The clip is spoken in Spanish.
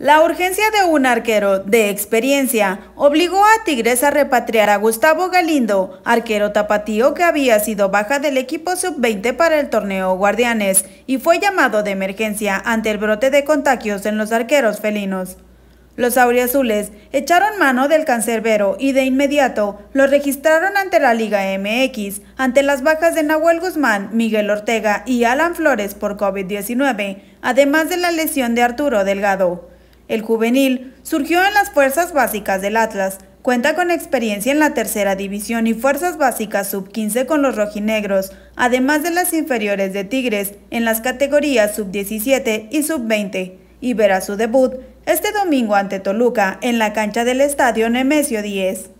La urgencia de un arquero de experiencia obligó a Tigres a repatriar a Gustavo Galindo, arquero tapatío que había sido baja del equipo sub-20 para el torneo Guardianes y fue llamado de emergencia ante el brote de contagios en los arqueros felinos. Los auriazules echaron mano del cancerbero y de inmediato lo registraron ante la Liga MX, ante las bajas de Nahuel Guzmán, Miguel Ortega y Alan Flores por COVID-19, además de la lesión de Arturo Delgado. El juvenil surgió en las fuerzas básicas del Atlas. Cuenta con experiencia en la tercera división y fuerzas básicas sub-15 con los rojinegros, además de las inferiores de Tigres en las categorías sub-17 y sub-20, y verá su debut este domingo ante Toluca en la cancha del Estadio Nemesio 10.